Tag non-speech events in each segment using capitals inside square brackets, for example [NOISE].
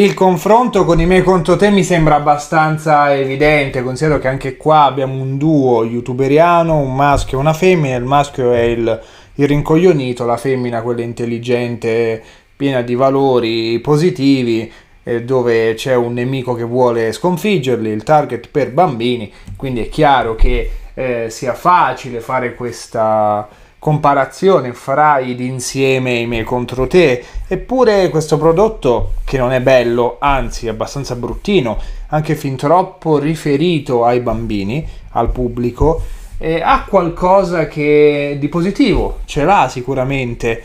Il confronto con i miei contro te mi sembra abbastanza evidente, considero che anche qua abbiamo un duo youtuberiano, un maschio e una femmina, il maschio è il, il rincoglionito, la femmina quella intelligente, piena di valori positivi, eh, dove c'è un nemico che vuole sconfiggerli, il target per bambini, quindi è chiaro che eh, sia facile fare questa comparazione fra id insieme e me contro te, eppure questo prodotto, che non è bello, anzi abbastanza bruttino, anche fin troppo riferito ai bambini, al pubblico, eh, ha qualcosa che di positivo, ce l'ha sicuramente.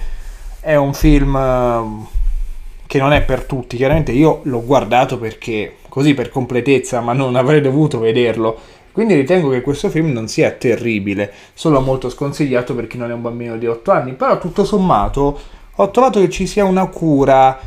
È un film eh, che non è per tutti, chiaramente io l'ho guardato perché così per completezza, ma non avrei dovuto vederlo quindi ritengo che questo film non sia terribile, solo molto sconsigliato per chi non è un bambino di 8 anni, però tutto sommato ho trovato che ci sia una cura,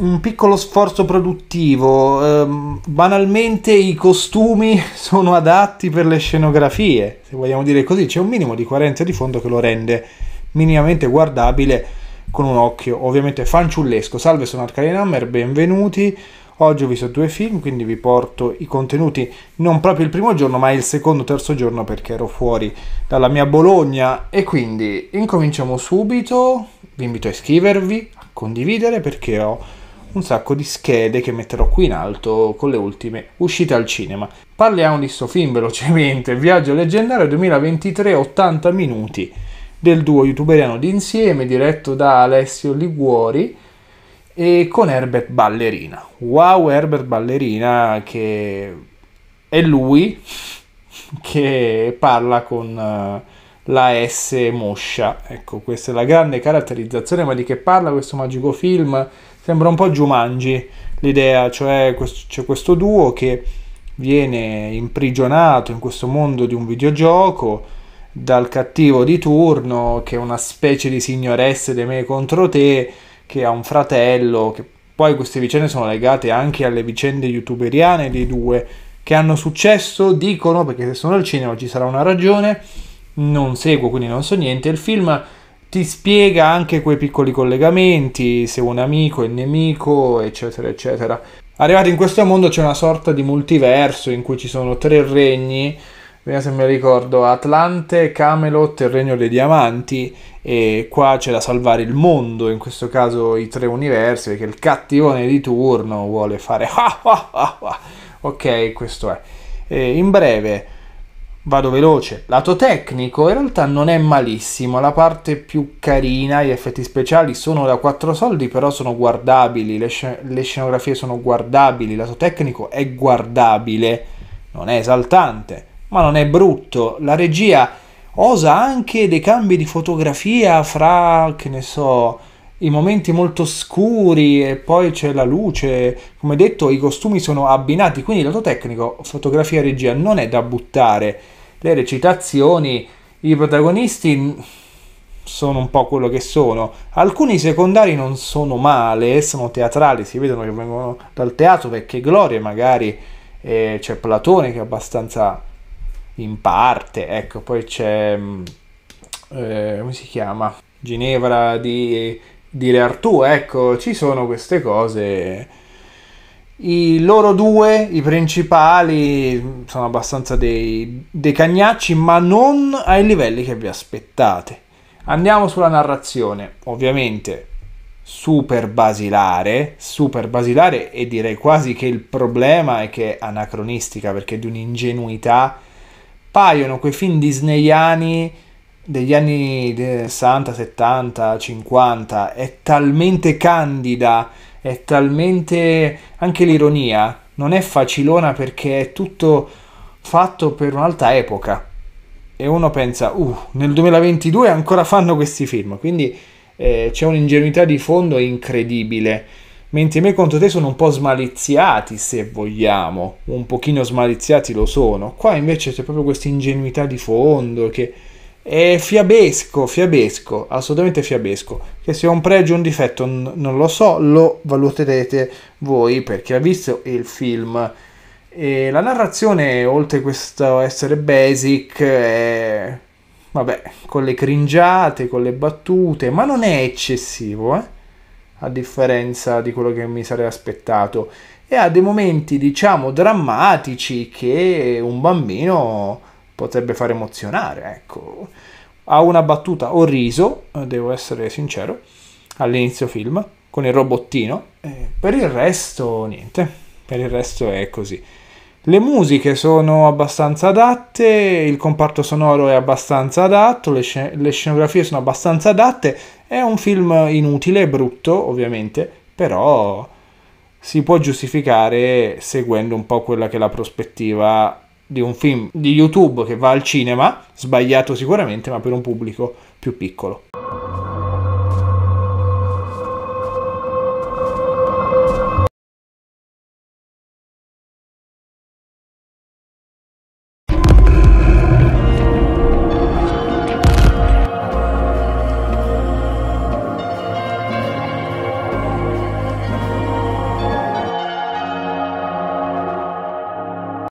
un piccolo sforzo produttivo, ehm, banalmente i costumi [LAUGHS] sono adatti per le scenografie, se vogliamo dire così, c'è un minimo di coerenza di fondo che lo rende minimamente guardabile con un occhio ovviamente fanciullesco. Salve, sono Arcane Hammer, benvenuti. Oggi ho visto due film, quindi vi porto i contenuti non proprio il primo giorno, ma il secondo terzo giorno perché ero fuori dalla mia Bologna. E quindi incominciamo subito. Vi invito a iscrivervi, a condividere perché ho un sacco di schede che metterò qui in alto con le ultime uscite al cinema. Parliamo di sto film velocemente, Viaggio leggendario 2023, 80 minuti, del duo youtuberiano d'insieme, diretto da Alessio Liguori, e con Herbert Ballerina. Wow Herbert Ballerina che è lui [LAUGHS] che parla con eh, la S moscia. Ecco, questa è la grande caratterizzazione, ma di che parla questo magico film? Sembra un po' Jumanji l'idea, cioè c'è questo duo che viene imprigionato in questo mondo di un videogioco dal cattivo di turno che è una specie di signoresse di me contro te che ha un fratello, che poi queste vicende sono legate anche alle vicende youtuberiane dei due, che hanno successo, dicono, perché se sono al cinema ci sarà una ragione, non seguo quindi non so niente, il film ti spiega anche quei piccoli collegamenti, se un amico è nemico, eccetera, eccetera. Arrivati in questo mondo c'è una sorta di multiverso in cui ci sono tre regni vediamo se mi ricordo, Atlante, Camelot, il regno dei diamanti e qua c'è da salvare il mondo, in questo caso i tre universi, perché il cattivone di turno vuole fare... [LAUGHS] Ah, ah, ah, ok, questo è. E in breve, vado veloce, lato tecnico in realtà non è malissimo, la parte più carina, gli effetti speciali sono da 4 soldi, però sono guardabili, le, sc- le scenografie sono guardabili, lato tecnico è guardabile, non è esaltante ma non è brutto. La regia osa anche dei cambi di fotografia fra, che ne so, i momenti molto scuri e poi c'è la luce. Come detto, i costumi sono abbinati, quindi lato tecnico, fotografia e regia non è da buttare. Le recitazioni, i protagonisti sono un po' quello che sono. Alcuni secondari non sono male, eh, sono teatrali, si vedono che vengono dal teatro perché Gloria magari eh, c'è Platone che è abbastanza in parte, ecco, poi c'è, mm, eh, come si chiama, Ginevra di, di Re Artù, ecco, ci sono queste cose. I loro due, i principali, sono abbastanza dei, dei cagnacci, ma non ai livelli che vi aspettate. Andiamo sulla narrazione, ovviamente super basilare, super basilare e direi quasi che il problema è che è anacronistica perché è di un'ingenuità paiono quei film disneyani degli anni 60, 70, 50, è talmente candida, è talmente anche l'ironia, non è facilona perché è tutto fatto per un'altra epoca. E uno pensa, uh, nel 2022 ancora fanno questi film, quindi eh, c'è un'ingenuità di fondo incredibile mentre me contro te sono un po' smaliziati se vogliamo, un pochino smaliziati lo sono, qua invece c'è proprio questa ingenuità di fondo che è fiabesco, fiabesco, assolutamente fiabesco, che sia un pregio o un difetto n- non lo so, lo valuterete voi perché ha visto il film. E la narrazione, oltre questo essere basic, è... vabbè, con le cringiate, con le battute, ma non è eccessivo, eh? a differenza di quello che mi sarei aspettato e ha dei momenti diciamo drammatici che un bambino potrebbe far emozionare ecco ha una battuta ho riso devo essere sincero all'inizio film con il robottino per il resto niente per il resto è così le musiche sono abbastanza adatte il comparto sonoro è abbastanza adatto le, scen- le scenografie sono abbastanza adatte è un film inutile, brutto ovviamente, però si può giustificare seguendo un po' quella che è la prospettiva di un film di YouTube che va al cinema, sbagliato sicuramente, ma per un pubblico più piccolo.